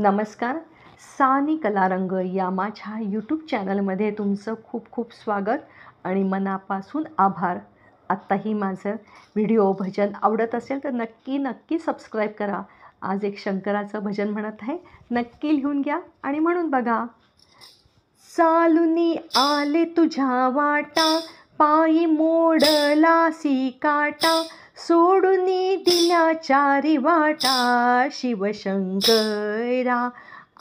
नमस्कार सानी कला रंग या माझ्या यूट्यूब चॅनलमध्ये तुमचं खूप खूप स्वागत आणि मनापासून आभार आत्ताही माझं व्हिडिओ भजन आवडत असेल तर नक्की नक्की सबस्क्राईब करा आज एक शंकराचं भजन म्हणत आहे नक्की लिहून घ्या आणि म्हणून बघा चालुनी आले तुझ्या वाटा पायी मोडलासी काटा सोडूनी दिला चारी वाटा शिवशंकरा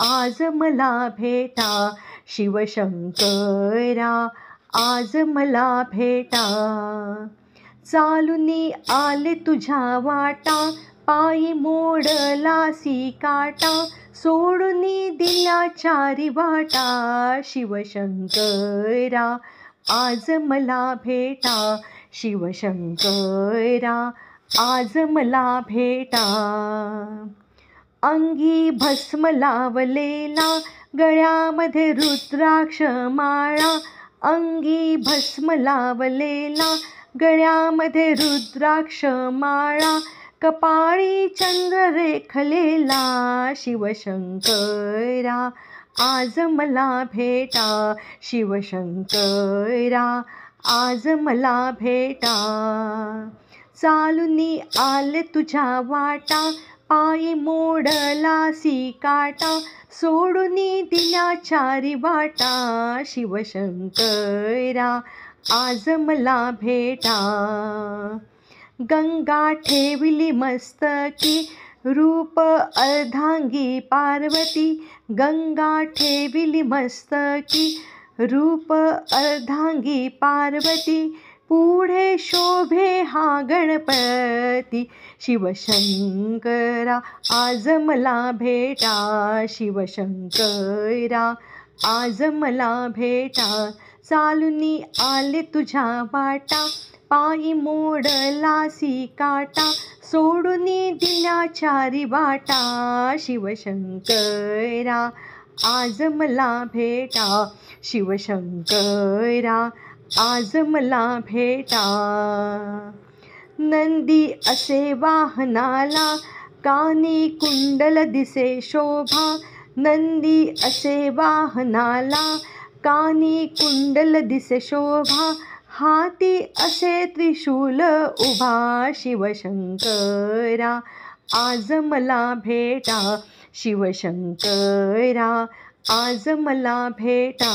आज मला भेटा शिवशंकरा आज मला भेटा चालूनी आले तुझ्या वाटा पायी सी काटा सोडूनी दिला चारी वाटा शिवशंकरा आज मला भेटा शिवशंकरा आज मला भेटा अंगी भस्म लावलेला गळ्यामध्ये रुद्राक्ष माळा अंगी भस्म लावलेला गळ्यामध्ये रुद्राक्ष माळा कपाळी चंद्र रेखलेला शिवशंकरा आज मला भेटा शिवशंकरा आज मला भेटा चालुनी आले तुझ्या वाटा पायी सी काटा सोडूनी दिल्या चारी वाटा शिवशंकरा आज मला भेटा गंगा ठेवली मस्तकी रूप अर्धांगी पार्वती गंगा ठेविली मस्तकी रूप अर्धांगी पार्वती पुढे शोभे हा गणपती शिवशंकरा आज मला भेटा शिवशंकरा आज मला भेटा चालुनी आले तुझ्या वाटा पायी सी काटा सोडून दिल्या चारी वाटा शिवशंकरा आज मला भेटा शिवशंकरा आज मला भेटा नंदी असे वाहनाला कानी कुंडल दिसे शोभा नंदी असे वाहनाला कानी कुंडल दिसे शोभा हाती असे त्रिशूल उभा शिवशंकरा आज मला भेटा शिवशंकरा आज मला भेटा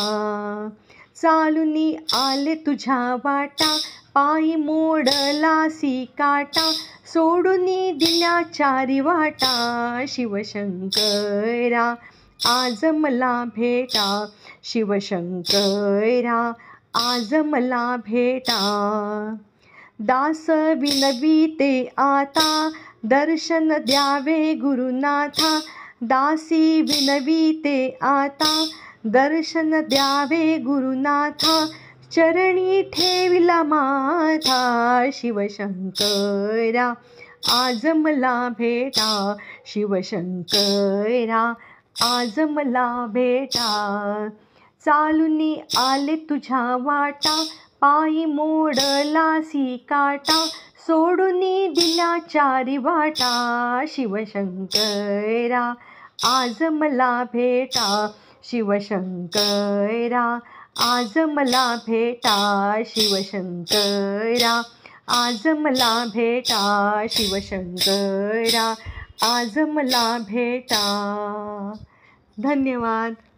चालूनी आले तुझ्या वाटा पायी मोडला सी काटा सोडूनी दिल्या चारी वाटा शिवशंकरा आज मला भेटा शिवशंकरा आज मला भेटा दास विनवी ते आता दर्शन द्यावे गुरुनाथा दासी विनवी ते आता दर्शन द्यावे गुरुनाथा चरणी ठेविला माथा शिवशंकरा आज मला भेटा शिवशंकरा आज मला भेटा चालूनी आले तुझ्या वाटा पायी मोडला सी काटा सोडूनी दिला चारी वाटा शिवशंकरा आज मला भेटा शिवशंकरा आज मला भेटा शिवशंकरा आज मला भेटा शिवशंकरा आज मला भेटा धन्यवाद